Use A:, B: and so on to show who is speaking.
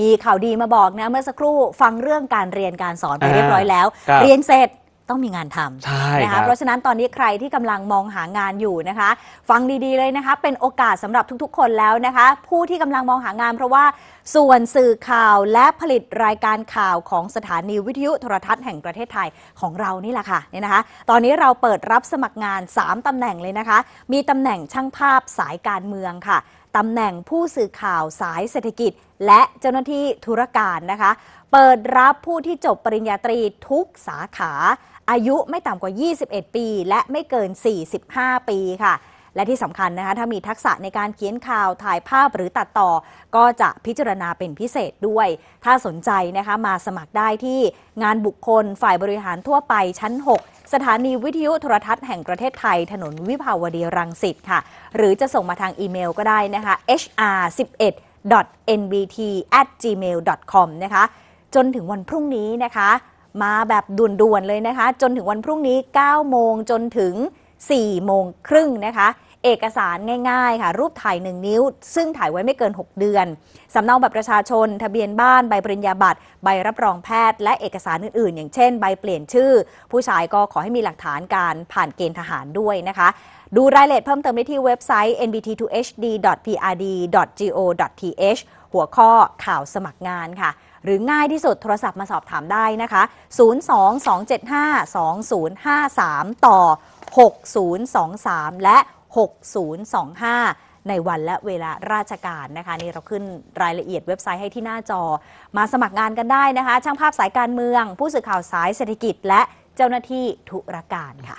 A: มีข่าวดีมาบอกนะเมื่อสักครู่ฟังเรื่องการเรียนการสอนไปเรียบร้อยแล้วเรียนเสร็จต้องมีงานทำนะคะเพราะฉะนั้นตอนนี้ใครที่กำลังมองหางานอยู่นะคะ ฟังดี ๆเลยนะคะ เป็นโอกาสสำหรับทุกๆ คนแล้วนะคะ ผู้ที่กำลังมองหางาน เพราะว่า ส่วนสื่อข่าวและผลิตรายการข่าวของสถานีวิทยุโทรทัศน์แห่งประเทศไทยของเรานี่แหละค่ะเนี่ยนะคะ ตอนนี้เราเปิดรับสมัครงาน3ตำแหน่งเลยนะคะมีตำแหน่งช่างภาพสายการเมืองค่ะตำแหน่งผู้สื่อข่าวสายเศรษฐกิจ และเจ้าหน้าที่ธุรการนะคะ เปิดรับผู้ที่จบปริญญาตรีทุกสาขา อายุไม่ต่ำกว่า 21 ปี และไม่เกิน 45 ปีค่ะและที่สำคัญนะคะถ้ามีทักษะในการเขียนข่าวถ่ายภาพหรือตัดต่อก็จะพิจารณาเป็นพิเศษด้วย ถ้าสนใจนะคะ มาสมัครได้ที่งานบุคคลฝ่ายบริหารทั่วไปชั้น 6 สถานีวิทยุโทรทัศน์แห่งประเทศไทยถนนวิภาวดีรังสิตค่ะหรือจะส่งมาทางอีเมลก็ได้นะคะ hr11 .nbt@gmail.com นะคะ จนถึงวันพรุ่งนี้นะคะ มาแบบด่วนๆเลยนะคะ จนถึงวันพรุ่งนี้9 โมงจนถึง 4 โมงครึ่งนะคะเอกสารง่าย ๆ ค่ะ รูปถ่าย 1 นิ้ว ซึ่งถ่ายไว้ไม่เกิน 6 เดือน สำเนาบัตรประชาชนทะเบียนบ้านใบปริญญาบัตรใบรับรองแพทย์ และเอกสารอื่นๆ อย่างเช่นใบเปลี่ยนชื่อ ผู้ชายก็ขอให้มีหลักฐานการผ่านเกณฑ์ทหารด้วยนะคะดูรายละเอียดเพิ่มเติมได้ที่เว็บไซต์ nbt2hd.prd.go.th หัวข้อข่าวสมัครงานค่ะ หรือง่ายที่สุดโทรศัพท์มาสอบถามได้นะคะ022752053 ต่อ 6023 และ6025 ในวันและเวลาราชการนะคะ นี่เราขึ้นรายละเอียดเว็บไซต์ให้ที่หน้าจอ มาสมัครงานกันได้นะคะ ช่างภาพสายการเมือง ผู้สื่อข่าวสายเศรษฐกิจและเจ้าหน้าที่ธุรการค่ะ